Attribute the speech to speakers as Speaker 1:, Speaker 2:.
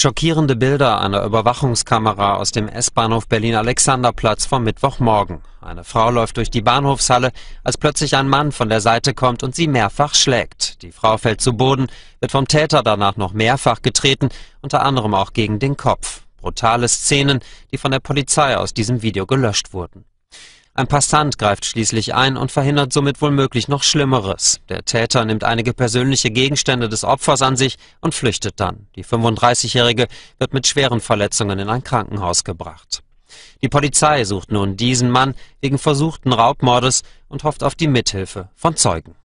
Speaker 1: Schockierende Bilder einer Überwachungskamera aus dem S-Bahnhof Berlin-Alexanderplatz vom Mittwochmorgen. Eine Frau läuft durch die Bahnhofshalle, als plötzlich ein Mann von der Seite kommt und sie mehrfach schlägt. Die Frau fällt zu Boden, wird vom Täter danach noch mehrfach getreten, unter anderem auch gegen den Kopf. Brutale Szenen, die von der Polizei aus diesem Video gelöscht wurden. Ein Passant greift schließlich ein und verhindert somit womöglich noch Schlimmeres. Der Täter nimmt einige persönliche Gegenstände des Opfers an sich und flüchtet dann. Die 35-Jährige wird mit schweren Verletzungen in ein Krankenhaus gebracht. Die Polizei sucht nun diesen Mann wegen versuchten Raubmordes und hofft auf die Mithilfe von Zeugen.